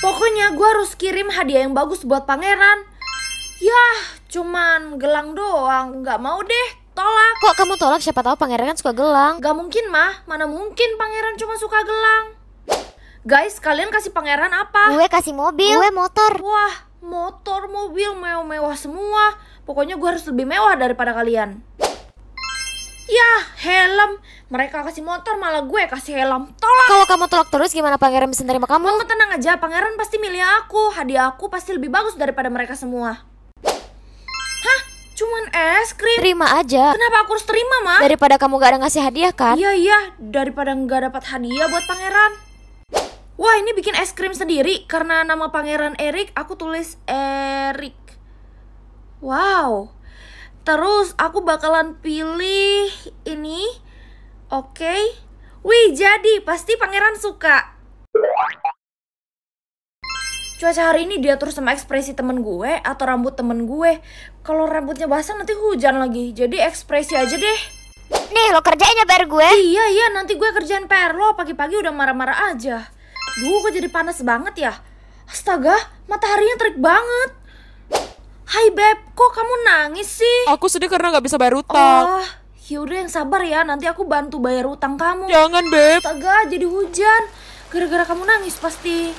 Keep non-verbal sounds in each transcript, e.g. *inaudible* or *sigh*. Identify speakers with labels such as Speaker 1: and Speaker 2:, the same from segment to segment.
Speaker 1: Pokoknya gue harus kirim hadiah yang bagus buat pangeran. Yah, cuman gelang doang, Gak mau deh, tolak. Kok kamu tolak? Siapa tahu pangeran kan suka gelang. Gak mungkin mah, mana mungkin pangeran cuma suka gelang. Guys, kalian kasih pangeran apa? Gue kasih mobil. Gue motor. Wah, motor, mobil, mewah-mewah semua. Pokoknya gue harus lebih mewah daripada kalian. Yah, helm. Mereka kasih motor, malah gue kasih helm. Tolak. Kalau kamu tolak terus, gimana pangeran bisa nerima kamu? Kamu tenang aja, pangeran pasti milih aku. Hadiah aku pasti lebih bagus daripada mereka semua. Hah? Cuman es krim? Terima aja. Kenapa aku harus terima, Ma? Daripada kamu gak ada ngasih hadiah, kan? Iya, iya. Daripada gak dapat hadiah buat pangeran. Wah ini bikin es krim sendiri karena nama pangeran Eric aku tulis Eric. Wow. Terus aku bakalan pilih ini. Oke. Okay. Wih jadi pasti pangeran suka. Cuaca hari ini dia terus sama ekspresi temen gue atau rambut temen gue. Kalau rambutnya basah nanti hujan lagi. Jadi ekspresi aja deh. Nih lo kerjainnya ya PR gue Iya iya nanti gue kerjain PR lo pagi-pagi udah marah-marah aja Duh, kok jadi panas banget ya? Astaga, mataharinya terik banget. Hai Beb, kok kamu nangis sih? Aku sedih karena gak bisa bayar utang. Oh, yaudah yang sabar ya, nanti aku bantu bayar utang kamu. Jangan Beb. Astaga, jadi hujan. Gara-gara kamu nangis pasti.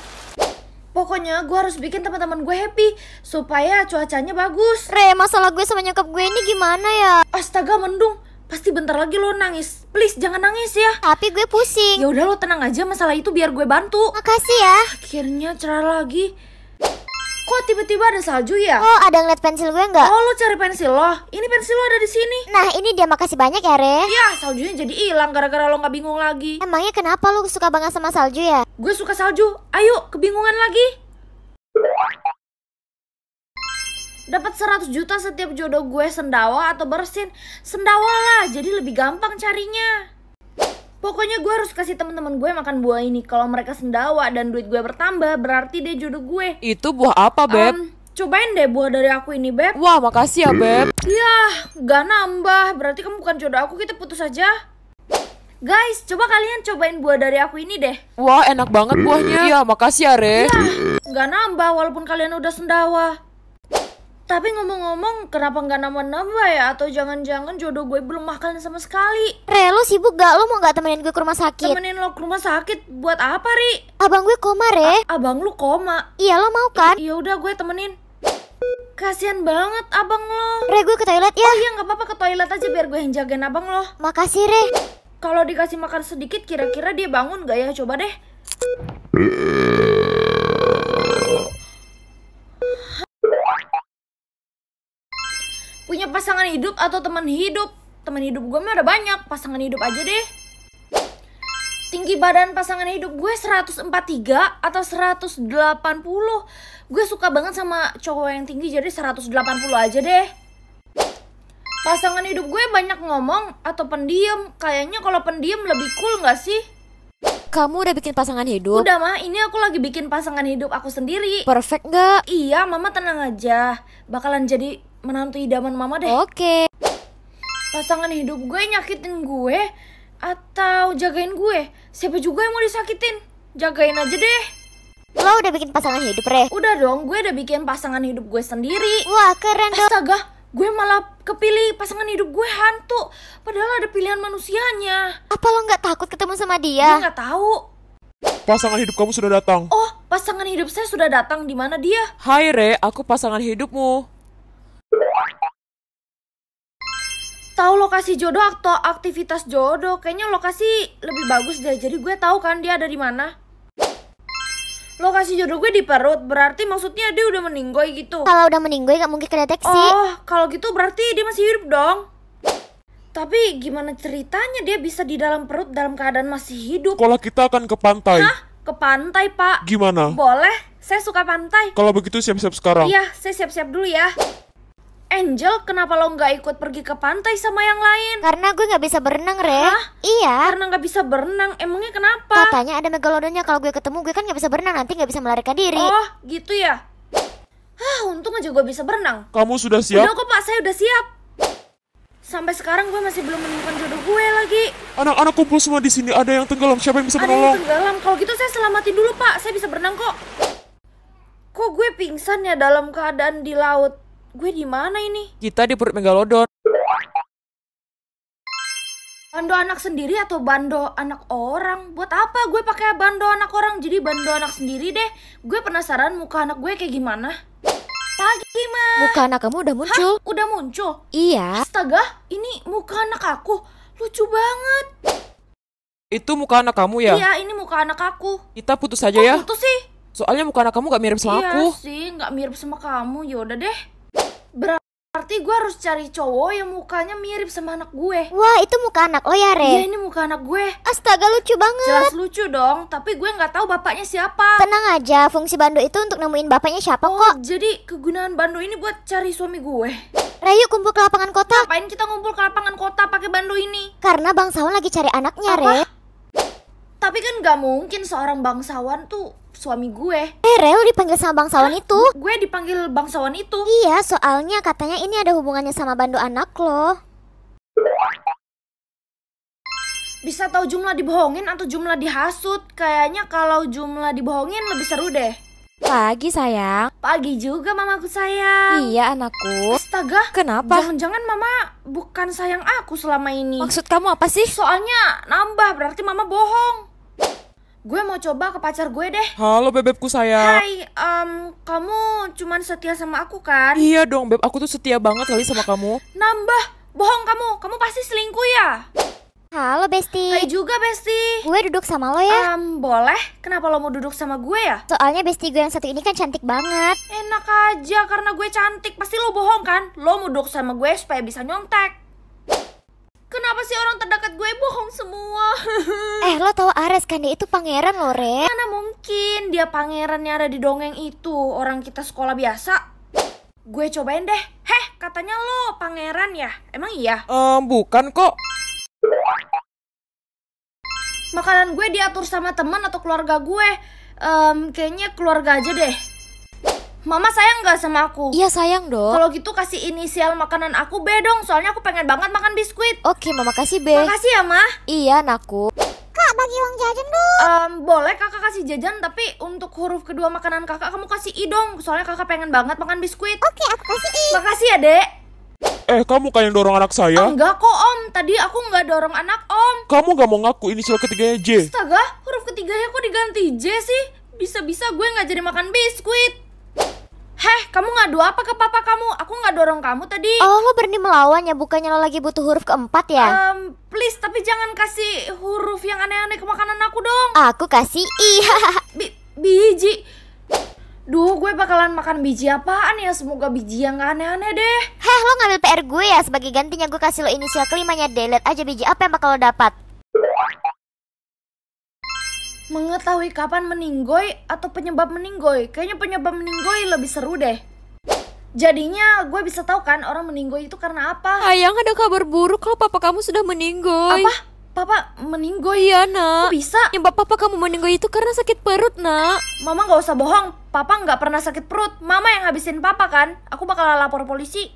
Speaker 1: Pokoknya gue harus bikin teman-teman gue happy supaya cuacanya bagus. Re, masalah gue sama nyokap gue ini gimana ya? Astaga, mendung pasti bentar lagi lo nangis. Please jangan nangis ya. Tapi gue pusing. Ya udah lo tenang aja masalah itu biar gue bantu. Makasih ya. Akhirnya cerah lagi. Kok tiba-tiba ada salju ya? Oh, ada ngeliat pensil gue nggak? Oh, lo cari pensil lo. Ini pensil lo ada di sini. Nah, ini dia makasih banyak ya, Re. Ya, saljunya jadi hilang gara-gara lo nggak bingung lagi. Emangnya kenapa lo suka banget sama salju ya? Gue suka salju. Ayo, kebingungan lagi. dapat 100 juta setiap jodoh gue sendawa atau bersin sendawa lah jadi lebih gampang carinya Pokoknya gue harus kasih teman-teman gue makan buah ini. Kalau mereka sendawa dan duit gue bertambah, berarti dia jodoh gue. Itu buah apa, Beb? Um, cobain deh buah dari aku ini, Beb. Wah, makasih ya, Beb. Yah, gak nambah. Berarti kamu bukan jodoh aku, kita putus aja. Guys, coba kalian cobain buah dari aku ini deh. Wah, enak banget buahnya. Iya, iya
Speaker 2: makasih ya, Re. Yah,
Speaker 1: gak nambah walaupun kalian udah sendawa. Tapi ngomong-ngomong, kenapa nggak nambah-nambah ya? Atau jangan-jangan jodoh gue belum makan sama sekali? Re, sih sibuk gak? lo mau nggak temenin gue ke rumah sakit? Temenin lo ke rumah sakit? Buat apa, Ri? Abang gue koma, Re. A abang lu koma? Iya, lo mau kan? Iya udah gue temenin. Kasian banget abang lo. Re, gue ke toilet ya. Oh iya, nggak apa-apa ke toilet aja biar gue yang jagain abang lo. Makasih, Re. Kalau dikasih makan sedikit, kira-kira dia bangun gak ya? Coba deh. Eh, pasangan hidup atau teman hidup? Teman hidup gue mah ada banyak, pasangan hidup aja deh. Tinggi badan pasangan hidup gue 143 atau 180. Gue suka banget sama cowok yang tinggi jadi 180 aja deh. Pasangan hidup gue banyak ngomong atau pendiam. Kayaknya kalau pendiam lebih cool gak sih? Kamu udah bikin pasangan hidup? Udah mah, ini aku lagi bikin pasangan hidup aku sendiri Perfect gak? Iya, mama tenang aja Bakalan jadi menantu idaman mama deh. Oke. Okay. Pasangan hidup gue nyakitin gue atau jagain gue. Siapa juga yang mau disakitin? Jagain aja deh. Lo udah bikin pasangan hidup, Re? Udah dong, gue udah bikin pasangan hidup gue sendiri. Wah, keren dong. Astaga, gue malah kepilih pasangan hidup gue hantu. Padahal ada pilihan manusianya. Apa lo nggak takut ketemu sama dia? Gue nggak tahu.
Speaker 2: Pasangan hidup kamu sudah datang.
Speaker 1: Oh, pasangan hidup saya sudah datang. Di mana dia? Hai Re, aku
Speaker 2: pasangan hidupmu.
Speaker 1: tahu lokasi jodoh atau aktivitas jodoh. Kayaknya lokasi lebih bagus deh. Jadi gue tahu kan dia ada di mana. Lokasi jodoh gue di perut, berarti maksudnya dia udah meninggoy gitu. Kalau udah meninggoy gak mungkin kedeteksi. Oh, kalau gitu berarti dia masih hidup dong. Tapi gimana ceritanya dia bisa di dalam perut dalam keadaan masih hidup?
Speaker 2: Kalau kita akan ke pantai. Hah?
Speaker 1: Ke pantai, Pak. Gimana? Boleh, saya suka pantai. Kalau
Speaker 2: begitu siap-siap sekarang. Iya,
Speaker 1: saya siap-siap dulu ya. Angel, kenapa lo nggak ikut pergi ke pantai sama yang lain? Karena gue nggak bisa berenang, Re. Hah? Iya. Karena nggak bisa berenang, emangnya kenapa? Katanya ada megalodonnya. Kalau gue ketemu, gue kan nggak bisa berenang. Nanti nggak bisa melarikan diri. Oh, gitu ya. Hah, untung aja gue bisa berenang.
Speaker 2: Kamu sudah siap? Udah kok,
Speaker 1: Pak. Saya udah siap. Sampai sekarang gue masih belum menemukan jodoh gue lagi.
Speaker 2: Anak-anak kumpul semua di sini. Ada yang tenggelam. Siapa yang bisa menolong? Ada yang
Speaker 1: tenggelam. Kalau gitu saya selamatin dulu, Pak. Saya bisa berenang kok. Kok gue pingsan ya dalam keadaan di laut? gue di mana ini?
Speaker 2: Kita di perut megalodon.
Speaker 1: Bando anak sendiri atau bando anak orang? Buat apa gue pakai bando anak orang? Jadi bando anak sendiri deh. Gue penasaran muka anak gue kayak gimana. Pagi, Ma. Muka anak kamu udah muncul? Hah? Udah muncul? Iya. Astaga, ini muka anak aku. Lucu banget.
Speaker 2: Itu muka anak kamu ya? Iya,
Speaker 1: ini muka anak aku. Kita
Speaker 2: putus aja Kok ya? putus sih? Soalnya muka anak kamu gak mirip sama iya aku. Iya
Speaker 1: sih, gak mirip sama kamu. Yaudah deh. Berarti gue harus cari cowok yang mukanya mirip sama anak gue Wah itu muka anak lo ya Re? Iya ini muka anak gue Astaga lucu banget Jelas lucu dong Tapi gue gak tahu bapaknya siapa Tenang aja fungsi bando itu untuk nemuin bapaknya siapa oh, kok Jadi kegunaan bando ini buat cari suami gue Rayu kumpul ke lapangan kota Ngapain kita ngumpul ke lapangan kota pakai bando ini? Karena Bang Saun lagi cari anaknya Apa? Re tapi kan gak mungkin seorang bangsawan tuh suami gue. Eh, Rel dipanggil sama bangsawan Hah? itu. Gue dipanggil bangsawan itu. Iya, soalnya katanya ini ada hubungannya sama bandu anak loh. Bisa tahu jumlah dibohongin atau jumlah dihasut? Kayaknya kalau jumlah dibohongin lebih seru deh. Pagi sayang Pagi juga mamaku sayang Iya anakku Astaga Kenapa? Jangan-jangan mama bukan sayang aku selama ini Maksud kamu apa sih? Soalnya nambah berarti mama bohong gue mau coba ke pacar gue deh.
Speaker 2: Halo bebekku sayang. Hai,
Speaker 1: um, kamu cuman setia sama aku kan? Iya
Speaker 2: dong, beb. Aku tuh setia banget kali sama kamu.
Speaker 1: Nambah, bohong kamu. Kamu pasti selingkuh ya? Halo Besti. Hai juga Besti. Gue duduk sama lo ya. Um, boleh. Kenapa lo mau duduk sama gue ya? Soalnya Besti gue yang satu ini kan cantik banget. Enak aja karena gue cantik. Pasti lo bohong kan? Lo mau duduk sama gue supaya bisa nyontek. Kenapa sih orang terdekat gue bohong semua? *laughs* eh, lo tau Ares kan dia itu pangeran loh Re. Mana mungkin dia pangeran yang ada di dongeng itu, orang kita sekolah biasa. Gue cobain deh. Heh, katanya lo pangeran ya? Emang iya? Um, bukan kok. Makanan gue diatur sama teman atau keluarga gue. Um, kayaknya keluarga aja deh. Mama sayang gak sama aku? Iya sayang dong Kalau gitu kasih inisial makanan aku B dong Soalnya aku pengen banget makan biskuit Oke mama kasih B Makasih ya ma Iya naku Kak bagi uang jajan dong um, Boleh kakak kasih jajan Tapi untuk huruf kedua makanan kakak Kamu kasih I dong Soalnya kakak pengen banget makan biskuit Oke aku kasih I Makasih ya dek
Speaker 2: Eh kamu kayak yang dorong anak saya? Ah, enggak
Speaker 1: kok om Tadi aku nggak dorong anak om
Speaker 2: Kamu gak mau ngaku inisial ketiganya J
Speaker 1: Astaga huruf ketiganya kok diganti J sih Bisa-bisa gue nggak jadi makan biskuit Heh, kamu ngadu apa ke papa kamu? Aku nggak dorong kamu tadi. Oh, lo berani melawan ya? Bukannya lo lagi butuh huruf keempat ya? Um, please, tapi jangan kasih huruf yang aneh-aneh ke makanan aku dong. Aku kasih i. *laughs* Bi biji. Duh, gue bakalan makan biji apaan ya? Semoga biji yang gak aneh-aneh deh. Heh, lo ngambil PR gue ya? Sebagai gantinya gue kasih lo inisial kelimanya delete aja biji apa yang bakal lo dapat. Mengetahui kapan meninggoy atau penyebab meninggoy? Kayaknya penyebab meninggoy lebih seru deh. Jadinya gue bisa tahu kan orang meninggoy itu karena apa? Ayang ada kabar buruk kalau papa kamu sudah meninggoy. Apa? Papa meninggoy? Iya nak. Kok bisa? Penyebab papa kamu meninggoy itu karena sakit perut nak. Mama nggak usah bohong. Papa nggak pernah sakit perut. Mama yang habisin papa kan. Aku bakal lapor polisi.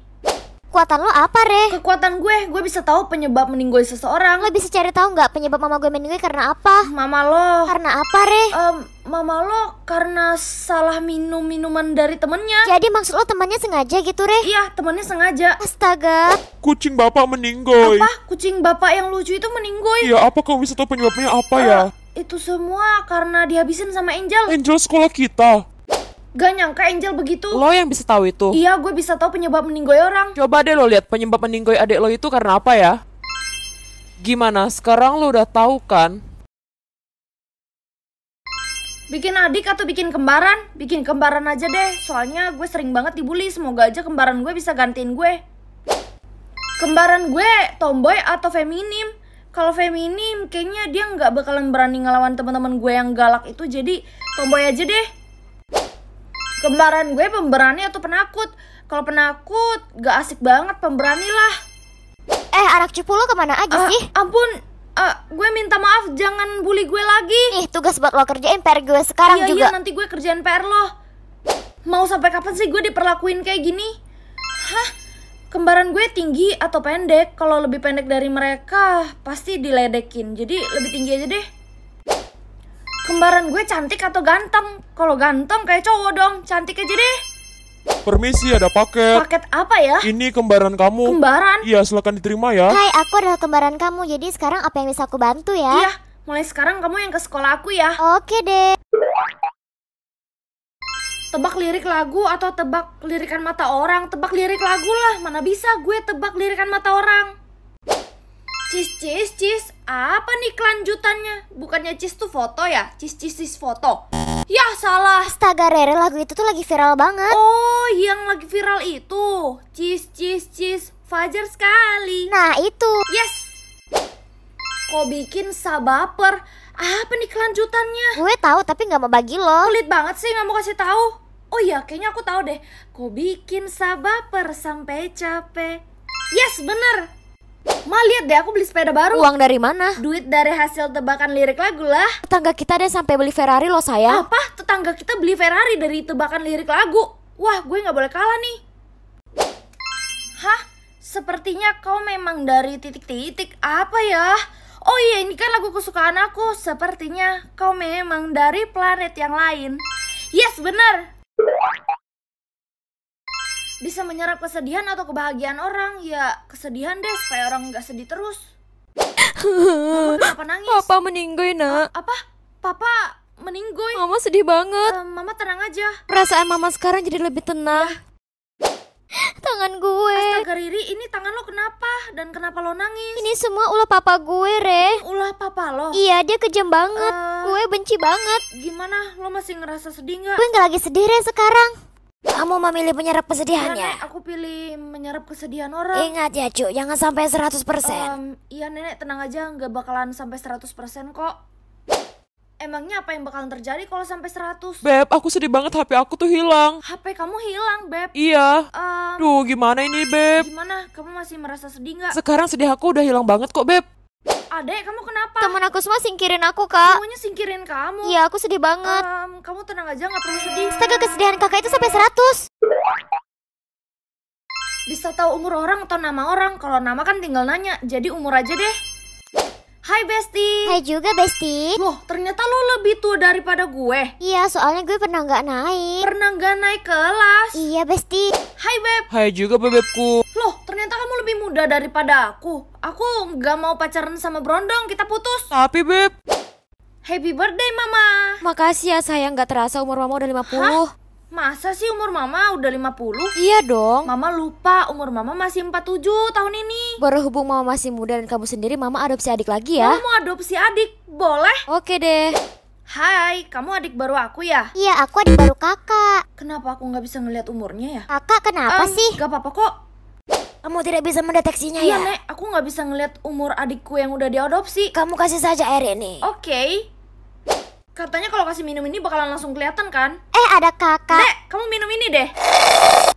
Speaker 1: Kekuatan lo apa, Re? Kekuatan gue, gue bisa tahu penyebab meninggal seseorang. Lo bisa cari tahu nggak penyebab mama gue meninggal karena apa? Mama lo. Karena apa, Re? Um, mama lo karena salah minum minuman dari temennya. Jadi maksud lo temannya sengaja gitu, Re? Iya, temannya sengaja. Astaga.
Speaker 2: Kucing bapak meninggal. Apa?
Speaker 1: Kucing bapak yang lucu itu meninggal? Iya,
Speaker 2: apa kau bisa tahu penyebabnya apa uh, ya?
Speaker 1: Eh, itu semua karena dihabisin sama Angel. Angel sekolah kita. Gak nyangka Angel begitu. Lo yang bisa tahu itu. Iya, gue bisa tahu penyebab meninggoy
Speaker 2: orang. Coba deh lo lihat penyebab meninggoy adik lo itu karena apa ya? Gimana? Sekarang lo udah tahu kan?
Speaker 1: Bikin adik atau bikin kembaran? Bikin kembaran aja deh. Soalnya gue sering banget dibully. Semoga aja kembaran gue bisa gantiin gue. Kembaran gue tomboy atau feminim? kalau feminim kayaknya dia nggak bakalan berani ngelawan teman-teman gue yang galak itu jadi tomboy aja deh Kembaran gue pemberani atau penakut? Kalau penakut, gak asik banget pemberani lah. Eh, anak cupu lo kemana aja uh, sih? Ampun, uh, gue minta maaf jangan bully gue lagi. Ih, tugas buat lo kerjain PR gue sekarang iya, iya juga. Iya, nanti gue kerjain PR lo. Mau sampai kapan sih gue diperlakuin kayak gini? Hah? Kembaran gue tinggi atau pendek? Kalau lebih pendek dari mereka, pasti diledekin. Jadi lebih tinggi aja deh kembaran gue cantik atau ganteng? Kalau ganteng kayak cowok dong, cantik aja deh.
Speaker 2: Permisi ada paket. Paket apa ya? Ini kembaran kamu. Kembaran? Iya, silakan diterima ya. Hai,
Speaker 1: aku adalah kembaran kamu. Jadi sekarang apa yang bisa aku bantu ya? Iya, mulai sekarang kamu yang ke sekolah aku ya. Oke deh. Tebak lirik lagu atau tebak lirikan mata orang? Tebak lirik lagu lah, mana bisa gue tebak lirikan mata orang. Cis cis cis, apa nih kelanjutannya? Bukannya cis tuh foto ya? Cis cis cis foto. Yah salah. Astaga Rere lagu itu tuh lagi viral banget. Oh, yang lagi viral itu. Cis cis cis, Fajar sekali. Nah, itu. Yes. Kok bikin sabaper? Apa nih kelanjutannya? Gue tahu tapi nggak mau bagi lo. Pelit banget sih nggak mau kasih tahu. Oh iya, kayaknya aku tahu deh. Kok bikin sabaper sampai capek? Yes, bener. Ma lihat deh aku beli sepeda baru. Uang dari mana? Duit dari hasil tebakan lirik lagu lah. Tetangga kita deh sampai beli Ferrari loh saya. Apa? Tetangga kita beli Ferrari dari tebakan lirik lagu. Wah, gue nggak boleh kalah nih. Hah? Sepertinya kau memang dari titik-titik apa ya? Oh iya, ini kan lagu kesukaan aku. Sepertinya kau memang dari planet yang lain. Yes, benar bisa menyerap kesedihan atau kebahagiaan orang ya kesedihan deh supaya orang nggak sedih terus mama kenapa nangis papa meninggoy nak apa papa meninggoy mama sedih banget uh, mama tenang aja perasaan mama sekarang jadi lebih tenang ya. Tangan gue Astaga Riri, ini tangan lo kenapa? Dan kenapa lo nangis? Ini semua ulah papa gue, Re Ulah papa lo? Iya, dia kejam banget uh, Gue benci banget Gimana? Lo masih ngerasa sedih nggak? Gue nggak lagi sedih, Re, sekarang kamu memilih menyerap kesedihannya. Nenek, iya, aku pilih menyerap kesedihan orang. Ingat ya, Cuk, jangan sampai 100%. Um, iya, Nenek, tenang aja, nggak bakalan sampai 100% kok. Emangnya apa yang bakalan terjadi kalau sampai 100? Beb,
Speaker 2: aku sedih banget HP aku tuh hilang.
Speaker 1: HP kamu hilang, Beb? Iya. Um, Duh, gimana ini, Beb? Gimana? Kamu masih merasa sedih nggak? Sekarang sedih
Speaker 2: aku udah hilang banget kok, Beb
Speaker 1: adek kamu kenapa temen aku semua singkirin aku kak semuanya singkirin kamu iya aku sedih banget um, kamu tenang aja nggak perlu sedih astaga kesedihan kakak itu sampai 100 bisa tahu umur orang atau nama orang kalau nama kan tinggal nanya jadi umur aja deh Hai Besti Hai juga Besti Loh ternyata lo lebih tua daripada gue Iya soalnya gue pernah gak naik Pernah gak naik kelas Iya Besti Hai Beb
Speaker 2: Hai juga Bebebku
Speaker 1: lebih muda daripada aku. Aku nggak mau pacaran sama Brondong, kita putus. Tapi Beb. Happy birthday Mama. Makasih ya sayang, nggak terasa umur Mama udah 50. Hah? Masa sih umur mama udah 50? Iya dong Mama lupa umur mama masih 47 tahun ini Baru hubung mama masih muda dan kamu sendiri mama adopsi adik lagi ya Mama mau adopsi adik, boleh? Oke deh Hai, kamu adik baru aku ya? Iya, aku adik baru kakak Kenapa aku nggak bisa ngeliat umurnya ya? Kakak kenapa um, sih? Gak apa-apa kok kamu tidak bisa mendeteksinya iya, ya? Iya, Nek. Aku nggak bisa ngeliat umur adikku yang udah diadopsi. Kamu kasih saja air ini. Oke. Okay. Katanya kalau kasih minum ini bakalan langsung kelihatan kan? Eh, ada kakak. Nek, kamu minum ini deh.